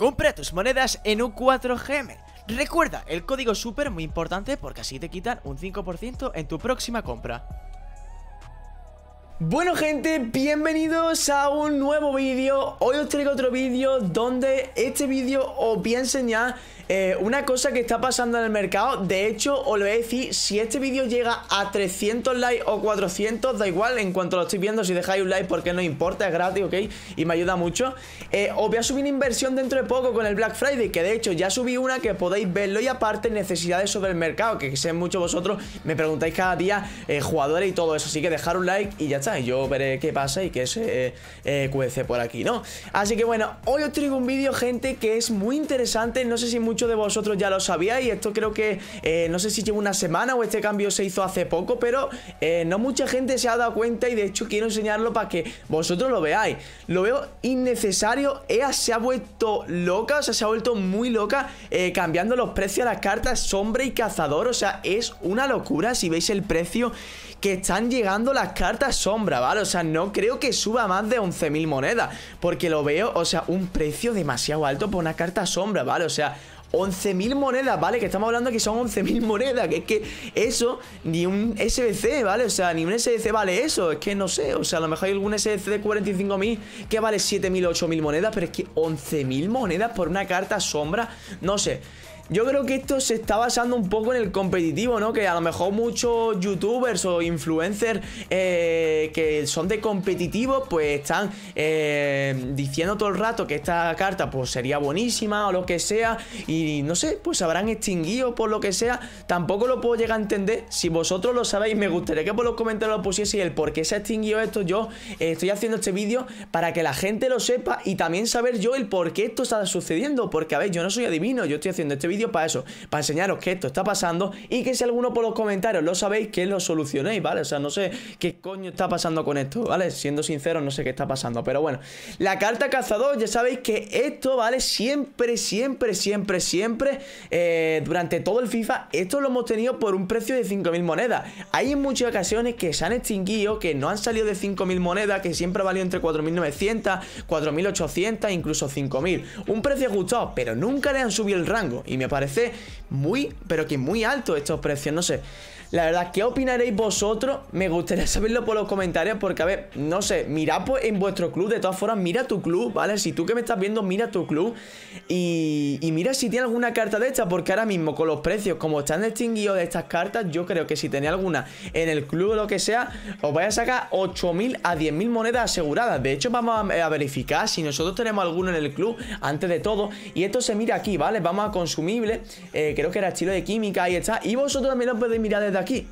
Compra tus monedas en un 4 gm Recuerda, el código super muy importante porque así te quitan un 5% en tu próxima compra. Bueno gente, bienvenidos a un nuevo vídeo Hoy os traigo otro vídeo donde este vídeo os voy a enseñar eh, una cosa que está pasando en el mercado De hecho, os lo voy a si este vídeo llega a 300 likes o 400, da igual En cuanto lo estoy viendo, si dejáis un like porque no importa, es gratis, ¿ok? Y me ayuda mucho eh, Os voy a subir inversión dentro de poco con el Black Friday Que de hecho ya subí una que podéis verlo Y aparte necesidades sobre el mercado, que sé mucho vosotros me preguntáis cada día eh, jugadores y todo eso Así que dejar un like y ya está y yo veré qué pasa y qué se eh, eh, cuece por aquí, ¿no? Así que bueno, hoy os traigo un vídeo, gente, que es muy interesante. No sé si muchos de vosotros ya lo sabíais. Esto creo que, eh, no sé si llevo una semana o este cambio se hizo hace poco, pero no mucha gente se ha dado cuenta y de hecho quiero enseñarlo para que vosotros lo veáis. Lo veo innecesario. EA se ha vuelto loca, o sea, se ha vuelto muy loca cambiando los precios a las cartas sombra y cazador. O sea, es una locura si veis el precio que están llegando las cartas sombra, ¿vale? O sea, no creo que suba más de 11.000 monedas, porque lo veo, o sea, un precio demasiado alto por una carta sombra, ¿vale? O sea, 11.000 monedas, ¿vale? Que estamos hablando que son 11.000 monedas, que es que eso, ni un SBC, ¿vale? O sea, ni un SBC vale eso, es que no sé, o sea, a lo mejor hay algún SBC de 45.000 que vale 7.000 8.000 monedas, pero es que 11.000 monedas por una carta sombra, no sé. Yo creo que esto se está basando un poco en el competitivo, ¿no? Que a lo mejor muchos youtubers o influencers eh, que son de competitivo, pues están eh, diciendo todo el rato que esta carta pues sería buenísima o lo que sea. Y no sé, pues habrán extinguido por lo que sea. Tampoco lo puedo llegar a entender. Si vosotros lo sabéis, me gustaría que por los comentarios lo pusieseis el por qué se ha extinguido esto. Yo eh, estoy haciendo este vídeo para que la gente lo sepa y también saber yo el por qué esto está sucediendo. Porque, a ver, yo no soy adivino, yo estoy haciendo este vídeo para eso, para enseñaros que esto está pasando y que si alguno por los comentarios lo sabéis, que lo solucionéis, ¿vale? O sea, no sé qué coño está pasando con esto, ¿vale? Siendo sincero, no sé qué está pasando, pero bueno. La carta cazador, ya sabéis que esto, ¿vale? Siempre, siempre, siempre, siempre, eh, durante todo el FIFA, esto lo hemos tenido por un precio de 5.000 monedas. Hay en muchas ocasiones que se han extinguido, que no han salido de 5.000 monedas, que siempre valió entre 4.900, 4.800, incluso 5.000. Un precio ajustado, pero nunca le han subido el rango. Y me parece muy, pero que muy alto estos precios, no sé. La verdad, ¿qué opinaréis vosotros? Me gustaría saberlo por los comentarios porque, a ver, no sé, mirad pues, en vuestro club, de todas formas, mira tu club, ¿vale? Si tú que me estás viendo, mira tu club y, mira si tiene alguna carta de estas, porque ahora mismo con los precios como están extinguidos de estas cartas, yo creo que si tenía alguna en el club o lo que sea, os vais a sacar 8.000 a 10.000 monedas aseguradas. De hecho, vamos a, verificar si nosotros tenemos alguna en el club antes de todo y esto se mira aquí, ¿vale? Vamos a consumir eh, creo que era estilo de química y está. Y vosotros también lo podéis mirar desde aquí.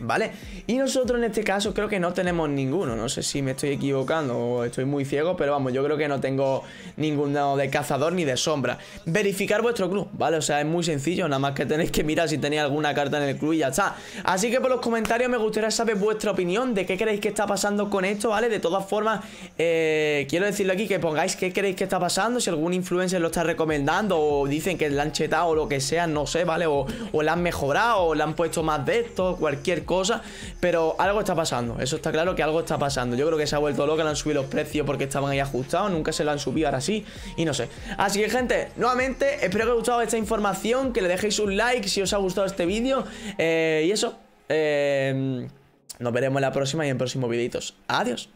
¿Vale? Y nosotros en este caso creo que no tenemos ninguno. No sé si me estoy equivocando o estoy muy ciego, pero vamos, yo creo que no tengo ninguno de cazador ni de sombra. Verificar vuestro club, ¿vale? O sea, es muy sencillo, nada más que tenéis que mirar si tenéis alguna carta en el club y ya está. Así que por los comentarios me gustaría saber vuestra opinión de qué creéis que está pasando con esto, ¿vale? De todas formas, eh, quiero decirlo aquí, que pongáis qué creéis que está pasando, si algún influencer lo está recomendando o dicen que la han chetado o lo que sea, no sé, ¿vale? O, o la han mejorado o le han puesto más de esto, cualquier cosa, pero algo está pasando. Eso está claro que algo está pasando. Yo creo que se ha vuelto loca, le han subido los precios porque estaban ahí ajustados, nunca se lo han subido ahora sí, y no sé. Así que, gente, nuevamente, espero que os haya gustado esta información, que le dejéis un like si os ha gustado este vídeo, eh, y eso. Eh, nos veremos en la próxima y en próximos videitos. Adiós.